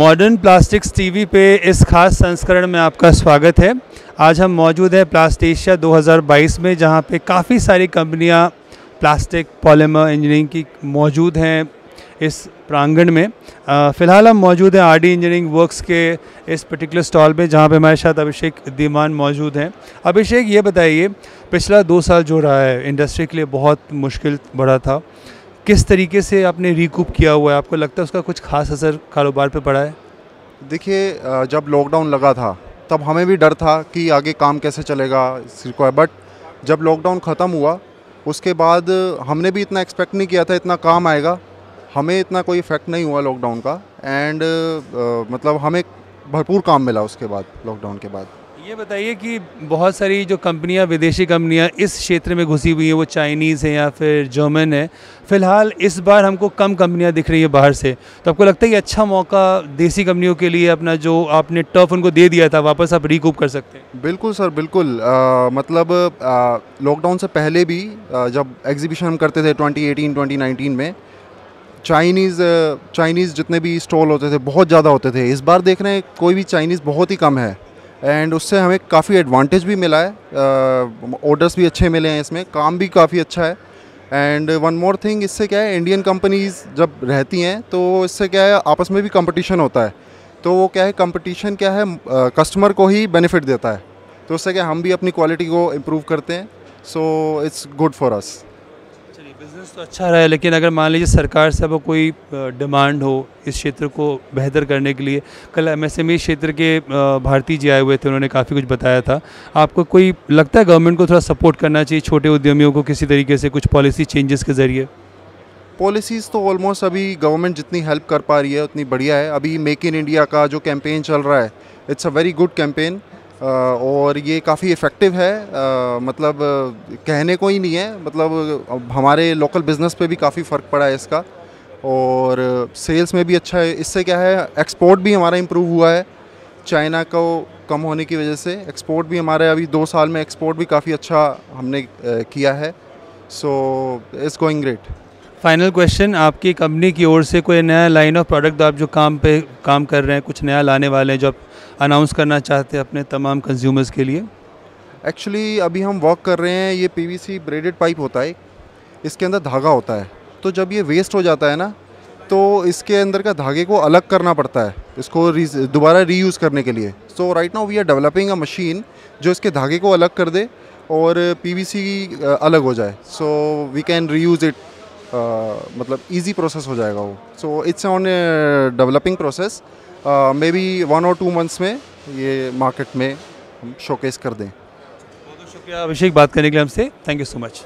modern plastics TV पे इस खास संस्करण में आपका स्वागत है आज हम मौजूद हैं प्लास्टेशिया 2022 में जहाँ पे काफ़ी सारी कंपनियाँ प्लास्टिक पॉलीमर इंजीनियरिंग की मौजूद हैं इस प्रांगण में फ़िलहाल हम मौजूद हैं आर इंजीनियरिंग वर्क्स के इस पर्टिकुलर स्टॉल में जहाँ पे हमारे साथ अभिषेक दीमान मौजूद हैं अभिषेक ये बताइए पिछला दो साल जो रहा है इंडस्ट्री के लिए बहुत मुश्किल बढ़ा था किस तरीके से आपने रिकूप किया हुआ है आपको लगता है उसका कुछ खास असर कारोबार पे पड़ा है देखिए जब लॉकडाउन लगा था तब हमें भी डर था कि आगे काम कैसे चलेगा बट जब लॉकडाउन ख़त्म हुआ उसके बाद हमने भी इतना एक्सपेक्ट नहीं किया था इतना काम आएगा हमें इतना कोई इफेक्ट नहीं हुआ लॉकडाउन का एंड uh, मतलब हमें भरपूर काम मिला उसके बाद लॉकडाउन के बाद ये बताइए कि बहुत सारी जो कंपनियां विदेशी कंपनियां इस क्षेत्र में घुसी हुई हैं वो चाइनीज़ हैं या फिर जर्मन है फ़िलहाल इस बार हमको कम कंपनियां दिख रही है बाहर से तो आपको लगता है कि अच्छा मौका देसी कंपनियों के लिए अपना जो आपने टर्फ उनको दे दिया था वापस आप रिकूप कर सकते हैं बिल्कुल सर बिल्कुल आ, मतलब लॉकडाउन से पहले भी आ, जब एग्जीबिशन हम करते थे ट्वेंटी एटीन ट्वेंटी नाइनटीन में चाइनीज़ चाइनीज़ जितने भी स्टॉल होते थे बहुत ज़्यादा होते थे इस बार देख रहे हैं कोई भी चाइनीज़ बहुत ही कम है एंड उससे हमें काफ़ी एडवांटेज भी मिला है ऑर्डर्स भी अच्छे मिले हैं इसमें काम भी काफ़ी अच्छा है एंड वन मोर थिंग इससे क्या है इंडियन कंपनीज़ जब रहती हैं तो इससे क्या है आपस में भी कंपटीशन होता है तो वो क्या है कंपटीशन क्या है कस्टमर को ही बेनिफिट देता है तो उससे क्या हम भी अपनी क्वालिटी को इम्प्रूव करते हैं so it's good for us business तो अच्छा रहा है लेकिन अगर मान लीजिए सरकार से अब कोई डिमांड हो इस क्षेत्र को बेहतर करने के लिए कल एमएसएमई e क्षेत्र के भारतीय जी आए हुए थे उन्होंने काफ़ी कुछ बताया था आपको कोई लगता है गवर्नमेंट को थोड़ा सपोर्ट करना चाहिए छोटे उद्यमियों को किसी तरीके से कुछ पॉलिसी चेंजेस के ज़रिए पॉलिसीज़ तो ऑलमोस्ट अभी गवर्नमेंट जितनी हेल्प कर पा रही है उतनी बढ़िया है अभी मेक इन इंडिया का जो कैंपेन चल रहा है it's a very good campaign और ये काफ़ी इफ़ेक्टिव है मतलब कहने को ही नहीं है मतलब हमारे लोकल बिज़नेस पे भी काफ़ी फ़र्क पड़ा है इसका और सेल्स में भी अच्छा है इससे क्या है एक्सपोर्ट भी हमारा इम्प्रूव हुआ है चाइना को कम होने की वजह से एक्सपोर्ट भी हमारे अभी दो साल में एक्सपोर्ट भी काफ़ी अच्छा हमने किया है so it's going great final question आपकी कंपनी की ओर से कोई नया लाइन ऑफ प्रोडक्ट आप जो काम पे काम कर रहे हैं कुछ नया लाने वाले हैं जो आप अनाउंस करना चाहते हैं अपने तमाम कंज्यूमर्स के लिए एक्चुअली अभी हम वर्क कर रहे हैं ये पीवीसी ब्रेडेड पाइप होता है इसके अंदर धागा होता है तो जब ये वेस्ट हो जाता है ना तो इसके अंदर का धागे को अलग करना पड़ता है इसको दोबारा रीयूज़ करने के लिए so right now we are developing a machine जो इसके धागे को अलग कर दे और पीवीसी अलग हो जाए so we can reuse it मतलब इजी प्रोसेस हो जाएगा वो so it's on a developing process maybe one और टू मंथ्स में ये मार्केट में हम शोकेस कर दें बहुत बहुत शुक्रिया अभिषेक बात करने के लिए हमसे थैंक यू सो मच